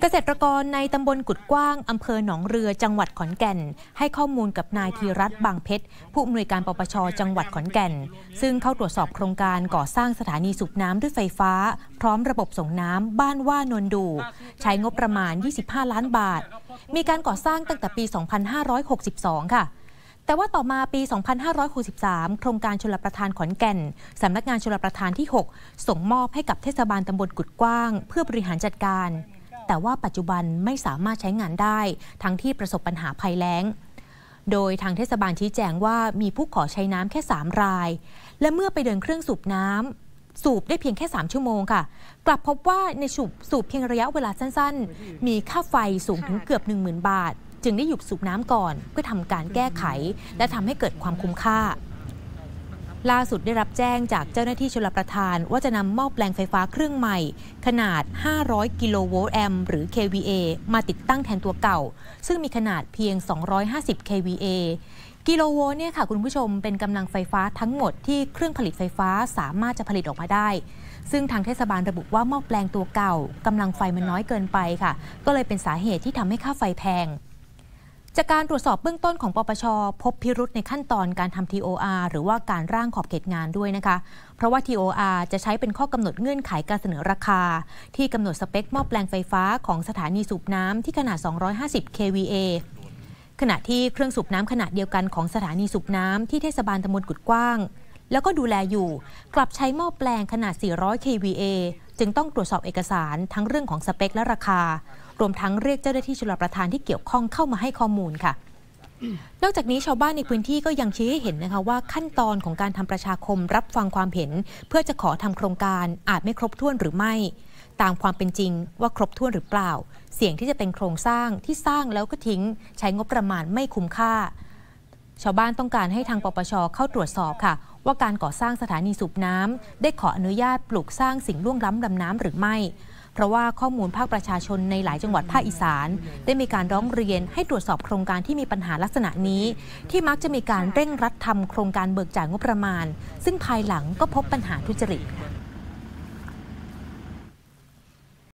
เกษตรกรในตำบลกุดกว้าง อำเภอหนองเรือ จังหวัดขอนแก่น ให้ข้อมูลกับนายธีรัตน์บางเพชร ผู้อำนวยการปปชจังหวัดขอนแก่น ซึ่งเข้าตรวจสอบโครงการก่อสร้างสถานีสูบน้ำด้วยไฟฟ้า พร้อมระบบส่งน้ำบ้านว่านนดู ใช้งบประมาณ 25 ล้านบาท มีการก่อสร้างตั้งแต่ปี 2562 ค่ะ แต่ว่าต่อมาปี2563โครงการชลประทานขอนแก่นสำนักงานชลประทานที่ 6 ส่งมอบให้กับเทศบาลตำบลกุดกว้าง เพื่อบริหารจัดการแต่ว่าปัจจุบันไม่สามารถใช้งานได้ ทั้งที่ประสบปัญหาภัยแล้ง โดยทางเทศบาลชี้แจงว่ามีผู้ขอใช้น้ำแค่ 3 ราย และเมื่อไปเดินเครื่องสูบน้ำสูบได้เพียงแค่ 3 ชั่วโมงค่ะกลับพบว่าในสูบสูบเพียงระยะเวลาสั้นๆ มีค่าไฟสูงถึงเกือบ 10,000 บาท จึงได้หยุดสูบน้ำก่อน เพื่อทำการแก้ไข และทำให้เกิดความคุ้มค่าล่าสุดได้รับแจ้งจากเจ้าหน้าที่ชลประทาน ว่าจะนำหม้อแปลงไฟฟ้าเครื่องใหม่ ขนาด 500 กิโลโวลต์แอมหรือ kVA มาติดตั้งแทนตัวเก่า ซึ่งมีขนาดเพียง 250 kVA กิโลโวลต์เนี่ยค่ะคุณผู้ชมเป็นกำลังไฟฟ้าทั้งหมดที่เครื่องผลิตไฟฟ้าสามารถจะผลิตออกมาได้ ซึ่งทางเทศบาลระบุว่าหม้อแปลงตัวเก่ากำลังไฟมันน้อยเกินไปค่ะ ก็เลยเป็นสาเหตุที่ทำให้ค่าไฟแพงจากการตรวจสอบเบื้องต้นของปปชพบพิรุษในขั้นตอนการทำ TOR หรือว่าการร่างขอบเขตงานด้วยนะคะเพราะว่า TOR จะใช้เป็นข้อกำหนดเงื่อนไขการเสนอราคา ที่กำหนดสเปคมอบแปลงไฟฟ้าของสถานีสูบน้ำที่ขนาด 250 kVA ขณะที่เครื่องสูบน้ำขนาดเดียวกันของสถานีสูบน้ำที่เทศบาลตำบลกุดกว้างแล้วก็ดูแลอยู่ กลับใช้หม้อแปลงขนาด 400 kVA จึงต้องตรวจสอบเอกสารทั้งเรื่องของสเปคและราคา รวมทั้งเรียกเจ้าหน้าที่ชลประทานที่เกี่ยวข้องเข้ามาให้ข้อมูลค่ะ นอกจากนี้ชาวบ้านในพื้นที่ก็ยังชี้ให้เห็นนะคะว่าขั้นตอนของการทำประชาคมรับฟังความเห็น เพื่อจะขอทำโครงการอาจไม่ครบถ้วนหรือไม่ ตามความเป็นจริงว่าครบถ้วนหรือเปล่า เสียงที่จะเป็นโครงสร้างที่สร้างแล้วก็ทิ้งใช้งบประมาณไม่คุ้มค่า ชาวบ้านต้องการให้ทางปปชเข้าตรวจสอบค่ะว่าการก่อสร้างสถานีสูบน้ำได้ขออนุญาตปลูกสร้างสิ่งล่วงล้ำลำน้ำหรือไม่ เพราะว่าข้อมูลภาคประชาชนในหลายจังหวัดภาคอีสาน ได้มีการร้องเรียนให้ตรวจสอบโครงการที่มีปัญหาลักษณะนี้ ที่มักจะมีการเร่งรัดทำโครงการเบิกจ่ายงบประมาณ ซึ่งภายหลังก็พบปัญหาทุจริต